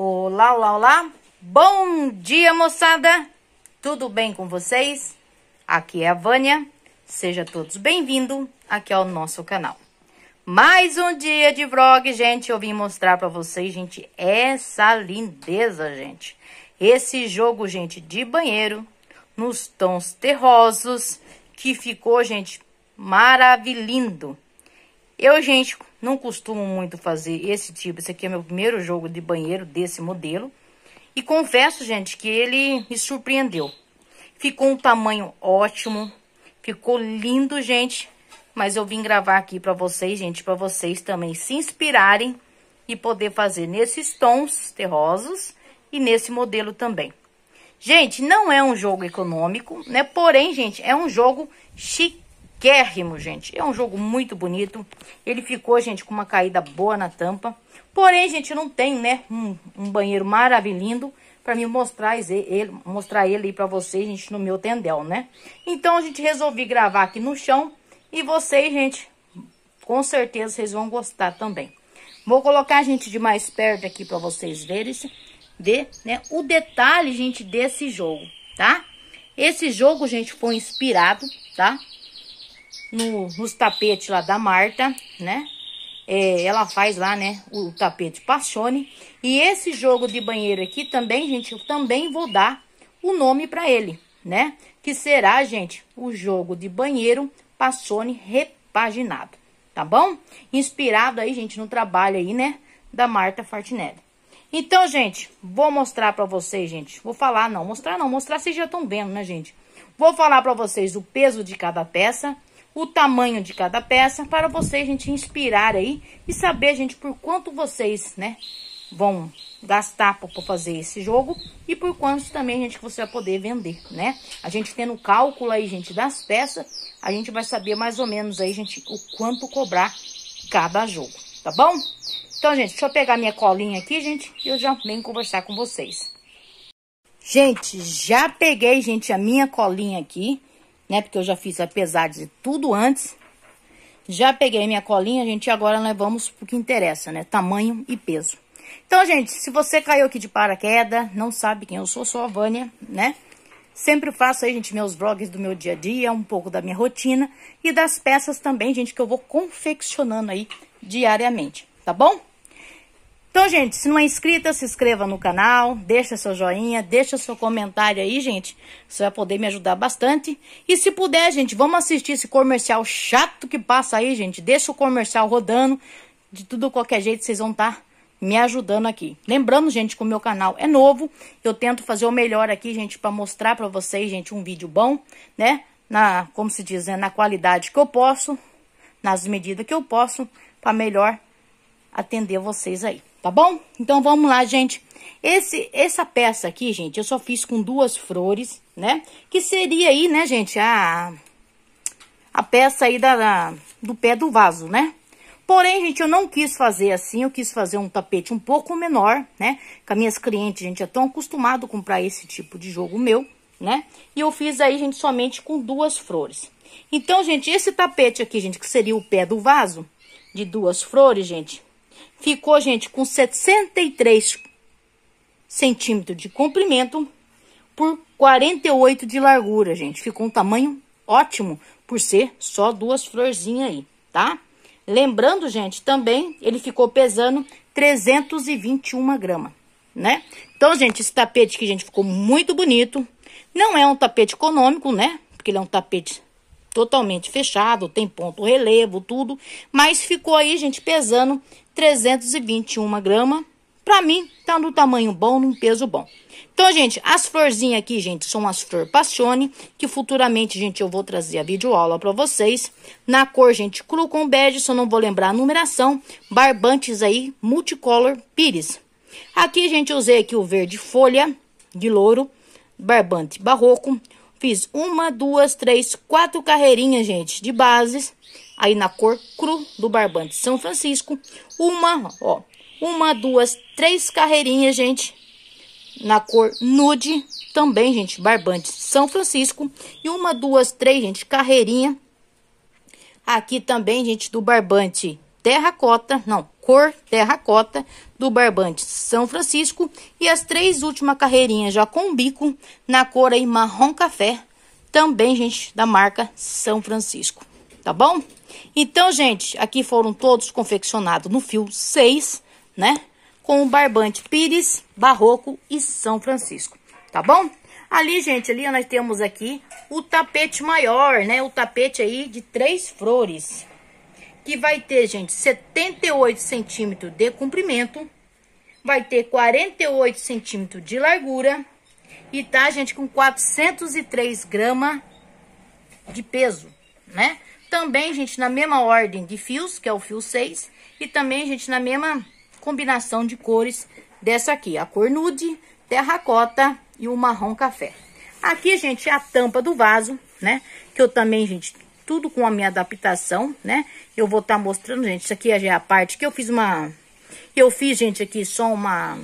Olá, olá, olá. Bom dia, moçada. Tudo bem com vocês? Aqui é a Vânia. Seja todos bem-vindos aqui ao nosso canal. Mais um dia de vlog, gente. Eu vim mostrar para vocês, gente, essa lindeza, gente. Esse jogo, gente, de banheiro, nos tons terrosos, que ficou, gente, maravilhoso. Eu, gente, não costumo muito fazer esse tipo. Esse aqui é meu primeiro jogo de banheiro desse modelo. E confesso, gente, que ele me surpreendeu. Ficou um tamanho ótimo. Ficou lindo, gente. Mas eu vim gravar aqui para vocês, gente, para vocês também se inspirarem e poder fazer nesses tons terrosos e nesse modelo também. Gente, não é um jogo econômico, né? Porém, gente, é um jogo chique Quérrimo, gente. É um jogo muito bonito. Ele ficou, gente, com uma caída boa na tampa. Porém, gente, não tem, né, um, um banheiro maravilhoso para mim mostrar ele, mostrar ele aí para vocês, gente, no meu tendel, né? Então, a gente resolvi gravar aqui no chão e vocês, gente, com certeza vocês vão gostar também. Vou colocar, a gente, de mais perto aqui para vocês verem ver, né, o detalhe, gente, desse jogo, tá? Esse jogo, gente, foi inspirado, tá? no, nos tapetes lá da Marta, né? É, ela faz lá, né, o tapete Pachone. E esse jogo de banheiro aqui também, gente, eu também vou dar o nome para ele, né? Que será, gente, o jogo de banheiro Pachone repaginado, tá bom? Inspirado aí, gente, no trabalho aí, né, da Marta Fartinelli. Então, gente, vou mostrar para vocês, gente. Vou falar, não, mostrar não, mostrar vocês já estão vendo, né, gente? Vou falar para vocês o peso de cada peça o tamanho de cada peça para você, gente, inspirar aí e saber, gente, por quanto vocês, né, vão gastar para fazer esse jogo e por quanto também, gente, que você vai poder vender, né? A gente tendo o cálculo aí, gente, das peças, a gente vai saber mais ou menos aí, gente, o quanto cobrar cada jogo, tá bom? Então, gente, deixa eu pegar minha colinha aqui, gente, e eu já venho conversar com vocês. Gente, já peguei, gente, a minha colinha aqui né? Porque eu já fiz apesar de tudo antes. Já peguei minha colinha, gente, agora nós vamos pro que interessa, né? Tamanho e peso. Então, gente, se você caiu aqui de paraquedas, não sabe quem eu sou, sou a Vânia, né? Sempre faço aí, gente, meus vlogs do meu dia a dia, um pouco da minha rotina e das peças também, gente, que eu vou confeccionando aí diariamente, tá bom? Então, gente, se não é inscrita, se inscreva no canal, deixa seu joinha, deixa seu comentário aí, gente. Você vai poder me ajudar bastante. E se puder, gente, vamos assistir esse comercial chato que passa aí, gente. Deixa o comercial rodando. De tudo qualquer jeito, vocês vão estar tá me ajudando aqui. Lembrando, gente, que o meu canal é novo. Eu tento fazer o melhor aqui, gente, para mostrar para vocês, gente, um vídeo bom, né? Na, como se diz, né? na qualidade que eu posso, nas medidas que eu posso, para melhor atender vocês aí tá bom? Então vamos lá, gente. Esse, essa peça aqui, gente, eu só fiz com duas flores, né? Que seria aí, né, gente, a, a peça aí da, da, do pé do vaso, né? Porém, gente, eu não quis fazer assim, eu quis fazer um tapete um pouco menor, né? Com as minhas clientes, gente, já estão acostumado a comprar esse tipo de jogo meu, né? E eu fiz aí, gente, somente com duas flores. Então, gente, esse tapete aqui, gente, que seria o pé do vaso, de duas flores, gente, ficou, gente, com 63 centímetros de comprimento por 48 de largura, gente. Ficou um tamanho ótimo por ser só duas florzinhas aí, tá? Lembrando, gente, também ele ficou pesando 321 gramas, né? Então, gente, esse tapete aqui, gente, ficou muito bonito. Não é um tapete econômico, né? Porque ele é um tapete totalmente fechado, tem ponto relevo, tudo, mas ficou aí, gente, pesando 321 gramas. Para mim, tá no tamanho bom, num peso bom. Então, gente, as florzinhas aqui, gente, são as flor passione, que futuramente, gente, eu vou trazer a videoaula para vocês. Na cor, gente, cru com bege, só não vou lembrar a numeração. Barbantes aí, multicolor, pires. Aqui, gente, usei aqui o verde folha de louro, barbante barroco, Fiz uma, duas, três, quatro carreirinhas, gente, de bases. Aí na cor cru do barbante São Francisco. Uma, ó. Uma, duas, três carreirinhas, gente. Na cor nude. Também, gente, barbante São Francisco. E uma, duas, três, gente, carreirinha. Aqui também, gente, do barbante terracota, não, cor terracota do barbante São Francisco e as três últimas carreirinhas já com bico na cor aí marrom café, também, gente, da marca São Francisco, tá bom? Então, gente, aqui foram todos confeccionados no fio 6, né? Com o barbante Pires, Barroco e São Francisco, tá bom? Ali, gente, ali nós temos aqui o tapete maior, né? O tapete aí de três flores, que vai ter, gente, 78 centímetros de comprimento, vai ter 48 centímetros de largura e tá, gente, com 403 gramas de peso, né? Também, gente, na mesma ordem de fios, que é o fio 6, e também, gente, na mesma combinação de cores dessa aqui, a cor nude, terracota e o marrom café. Aqui, gente, é a tampa do vaso, né? Que eu também, gente, tudo com a minha adaptação, né? Eu vou estar tá mostrando, gente, isso aqui é já é a parte que eu fiz uma... Eu fiz, gente, aqui só uma...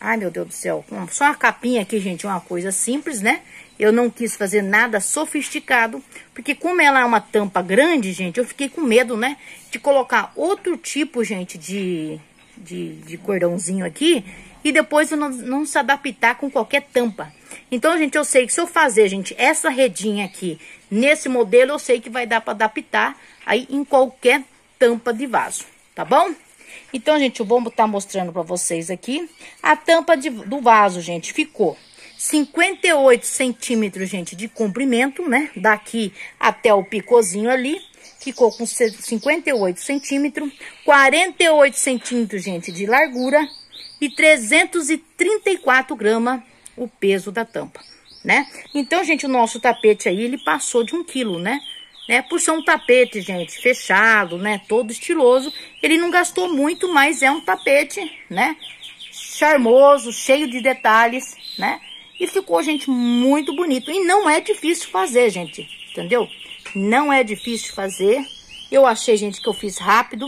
Ai, meu Deus do céu. Só uma capinha aqui, gente, uma coisa simples, né? Eu não quis fazer nada sofisticado, porque como ela é uma tampa grande, gente, eu fiquei com medo, né? De colocar outro tipo, gente, de, de, de cordãozinho aqui e depois não, não se adaptar com qualquer tampa. Então, gente, eu sei que se eu fazer, gente, essa redinha aqui nesse modelo, eu sei que vai dar para adaptar aí em qualquer tampa de vaso, tá bom? Então, gente, eu vou tá mostrando para vocês aqui. A tampa de, do vaso, gente, ficou 58 centímetros, gente, de comprimento, né? Daqui até o picozinho ali. Ficou com 58 centímetros, 48 centímetros, gente, de largura e 334 gramas o peso da tampa, né? Então, gente, o nosso tapete aí, ele passou de um quilo, né? né? Por ser um tapete, gente, fechado, né? Todo estiloso, ele não gastou muito, mas é um tapete, né? Charmoso, cheio de detalhes, né? E ficou, gente, muito bonito. E não é difícil fazer, gente, entendeu? Não é difícil fazer. Eu achei, gente, que eu fiz rápido.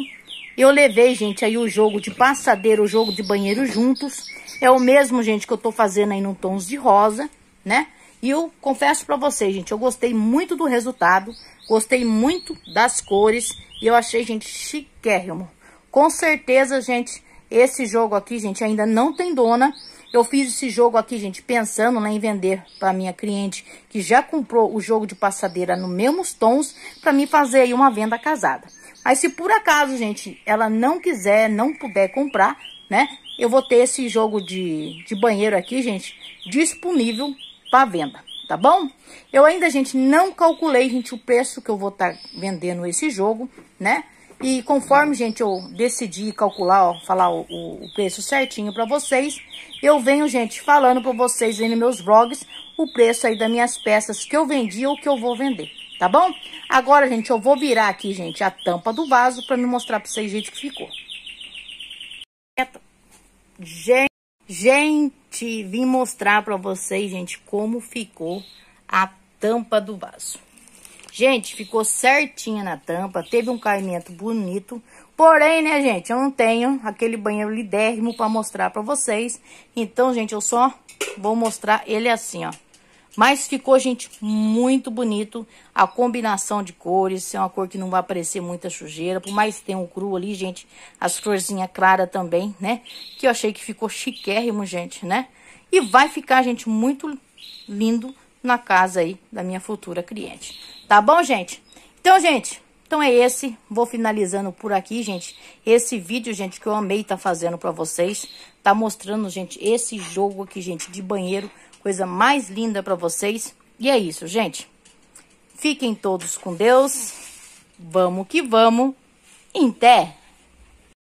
Eu levei, gente, aí o jogo de passadeira, o jogo de banheiro juntos. É o mesmo, gente, que eu tô fazendo aí num tons de rosa, né? E eu confesso pra vocês, gente, eu gostei muito do resultado. Gostei muito das cores. E eu achei, gente, chiquérrimo. Com certeza, gente, esse jogo aqui, gente, ainda não tem dona. Eu fiz esse jogo aqui, gente, pensando né, em vender para minha cliente que já comprou o jogo de passadeira nos mesmos tons, para mim fazer aí uma venda casada. Aí se por acaso, gente, ela não quiser, não puder comprar, né? Eu vou ter esse jogo de, de banheiro aqui, gente, disponível para venda, tá bom? Eu ainda, gente, não calculei, gente, o preço que eu vou estar tá vendendo esse jogo, né? E conforme, gente, eu decidi calcular, ó, falar o, o, preço certinho para vocês, eu venho, gente, falando para vocês aí nos meus vlogs o preço aí das minhas peças que eu vendi ou que eu vou vender, tá bom? Agora, gente, eu vou virar aqui, gente, a tampa do vaso para me mostrar para vocês, gente, que ficou. Gente, gente, vim mostrar para vocês, gente, como ficou a tampa do vaso. Gente, ficou certinha na tampa, teve um caimento bonito. Porém, né, gente, eu não tenho aquele banheiro lidérrimo para mostrar para vocês. Então, gente, eu só vou mostrar ele assim, ó. Mas ficou, gente, muito bonito. A combinação de cores, é uma cor que não vai aparecer muita sujeira. Por mais que tenha um cru ali, gente, as florzinhas claras também, né? Que eu achei que ficou chiquérrimo, gente, né? E vai ficar, gente, muito lindo na casa aí da minha futura cliente. Tá bom, gente? Então, gente, então é esse. Vou finalizando por aqui, gente. Esse vídeo, gente, que eu amei tá fazendo pra vocês. Tá mostrando, gente, esse jogo aqui, gente, de banheiro coisa mais linda para vocês. E é isso, gente. Fiquem todos com Deus. Vamos que vamos. Em